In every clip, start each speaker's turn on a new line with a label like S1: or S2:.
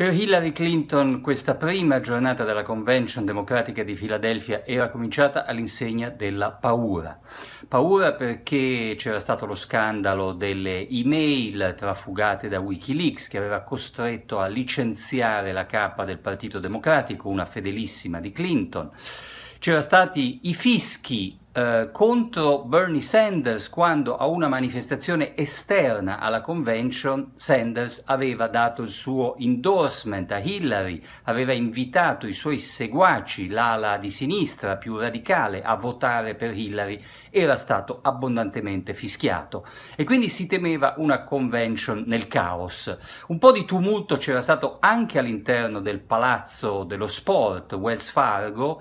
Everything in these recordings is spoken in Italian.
S1: Per Hillary Clinton questa prima giornata della Convention democratica di Filadelfia era cominciata all'insegna della paura. Paura perché c'era stato lo scandalo delle email trafugate da Wikileaks che aveva costretto a licenziare la capa del Partito Democratico, una fedelissima di Clinton c'erano stati i fischi eh, contro Bernie Sanders quando a una manifestazione esterna alla convention Sanders aveva dato il suo endorsement a Hillary, aveva invitato i suoi seguaci, l'ala di sinistra più radicale, a votare per Hillary, era stato abbondantemente fischiato e quindi si temeva una convention nel caos. Un po' di tumulto c'era stato anche all'interno del palazzo dello sport Wells Fargo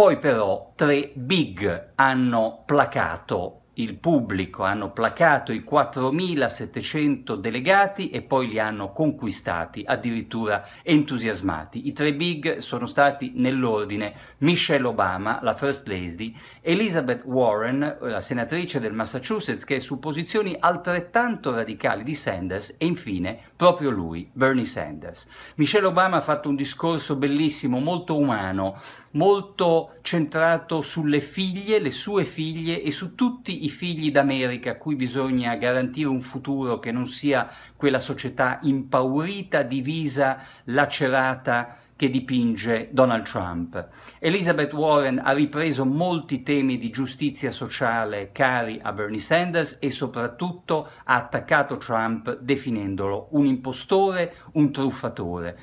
S1: poi però tre big hanno placato il pubblico, hanno placato i 4.700 delegati e poi li hanno conquistati, addirittura entusiasmati. I tre big sono stati nell'ordine Michelle Obama, la First Lady, Elizabeth Warren, la senatrice del Massachusetts, che è su posizioni altrettanto radicali di Sanders, e infine proprio lui, Bernie Sanders. Michelle Obama ha fatto un discorso bellissimo, molto umano, molto centrato sulle figlie, le sue figlie e su tutti i figli d'America a cui bisogna garantire un futuro che non sia quella società impaurita, divisa, lacerata che dipinge Donald Trump. Elizabeth Warren ha ripreso molti temi di giustizia sociale cari a Bernie Sanders e soprattutto ha attaccato Trump definendolo un impostore, un truffatore.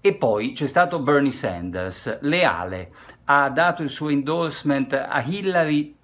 S1: E poi c'è stato Bernie Sanders, leale, ha dato il suo endorsement a Hillary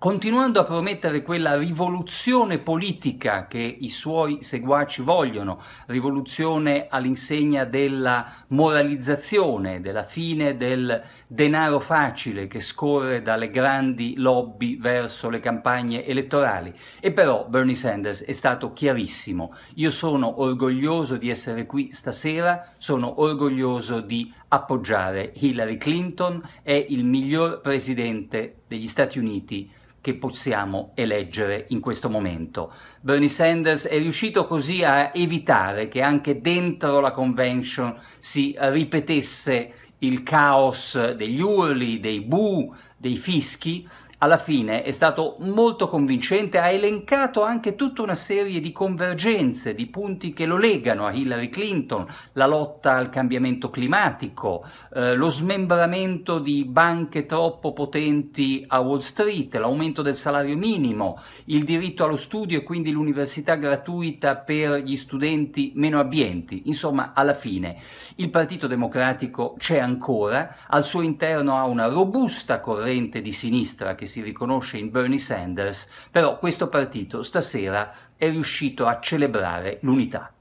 S1: continuando a promettere quella rivoluzione politica che i suoi seguaci vogliono, rivoluzione all'insegna della moralizzazione, della fine del denaro facile che scorre dalle grandi lobby verso le campagne elettorali. E però Bernie Sanders è stato chiarissimo, io sono orgoglioso di essere qui stasera, sono orgoglioso di appoggiare Hillary Clinton, è il miglior presidente degli Stati Uniti che possiamo eleggere in questo momento. Bernie Sanders è riuscito così a evitare che anche dentro la convention si ripetesse il caos degli urli, dei bu, dei fischi alla fine è stato molto convincente, ha elencato anche tutta una serie di convergenze, di punti che lo legano a Hillary Clinton, la lotta al cambiamento climatico, eh, lo smembramento di banche troppo potenti a Wall Street, l'aumento del salario minimo, il diritto allo studio e quindi l'università gratuita per gli studenti meno abbienti. Insomma, alla fine il Partito Democratico c'è ancora, al suo interno ha una robusta corrente di sinistra che si riconosce in Bernie Sanders, però questo partito stasera è riuscito a celebrare l'unità.